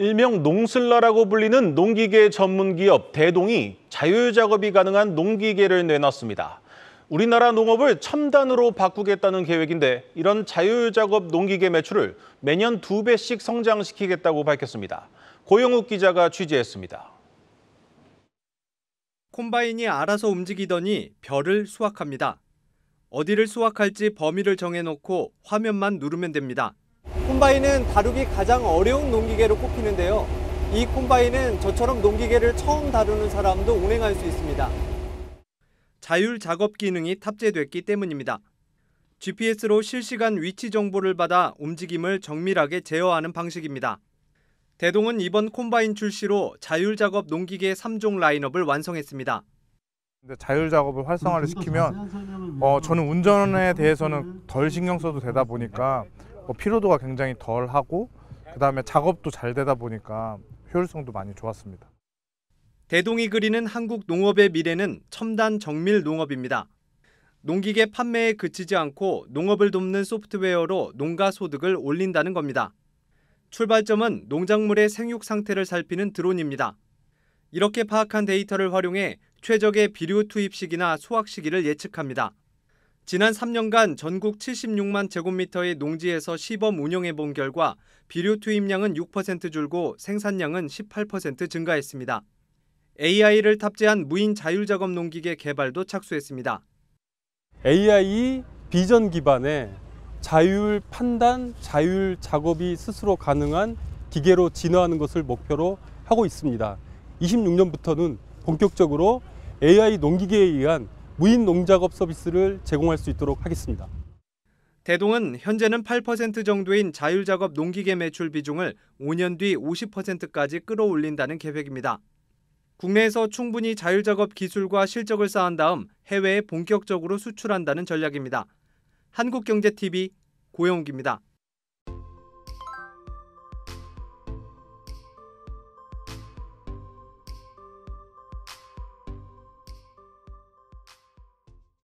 일명 농슬라라고 불리는 농기계 전문기업 대동이 자율작업이 가능한 농기계를 내놨습니다. 우리나라 농업을 첨단으로 바꾸겠다는 계획인데 이런 자율작업 농기계 매출을 매년 두배씩 성장시키겠다고 밝혔습니다. 고영욱 기자가 취재했습니다. 콤바인이 알아서 움직이더니 별을 수확합니다. 어디를 수확할지 범위를 정해놓고 화면만 누르면 됩니다. 콤바인은 다루기 가장 어려운 농기계로 꼽히는데요. 이 콤바인은 저처럼 농기계를 처음 다루는 사람도 운행할 수 있습니다. 자율 작업 기능이 탑재됐기 때문입니다. GPS로 실시간 위치 정보를 받아 움직임을 정밀하게 제어하는 방식입니다. 대동은 이번 콤바인 출시로 자율 작업 농기계 3종 라인업을 완성했습니다. 자율 작업을 활성화를 음, 시키면 어, 저는 운전에 음. 대해서는 덜 신경 써도 되다 보니까 뭐 피로도가 굉장히 덜하고 그다음에 작업도 잘 되다 보니까 효율성도 많이 좋았습니다. 대동이 그리는 한국 농업의 미래는 첨단 정밀 농업입니다. 농기계 판매에 그치지 않고 농업을 돕는 소프트웨어로 농가 소득을 올린다는 겁니다. 출발점은 농작물의 생육 상태를 살피는 드론입니다. 이렇게 파악한 데이터를 활용해 최적의 비료 투입 시기나 수확 시기를 예측합니다. 지난 3년간 전국 76만 제곱미터의 농지에서 시범 운영해 본 결과 비료 투입량은 6% 줄고 생산량은 18% 증가했습니다. AI를 탑재한 무인 자율작업 농기계 개발도 착수했습니다. AI 비전 기반의 자율 판단, 자율 작업이 스스로 가능한 기계로 진화하는 것을 목표로 하고 있습니다. 26년부터는 본격적으로 AI 농기계에 의한 무인 농작업 서비스를 제공할 수 있도록 하겠습니다. 대동은 현재는 8% 정도인 자율작업 농기계 매출 비중을 5년 뒤 50%까지 끌어올린다는 계획입니다. 국내에서 충분히 자율작업 기술과 실적을 쌓은 다음 해외에 본격적으로 수출한다는 전략입니다. 한국경제TV 고영욱입니다.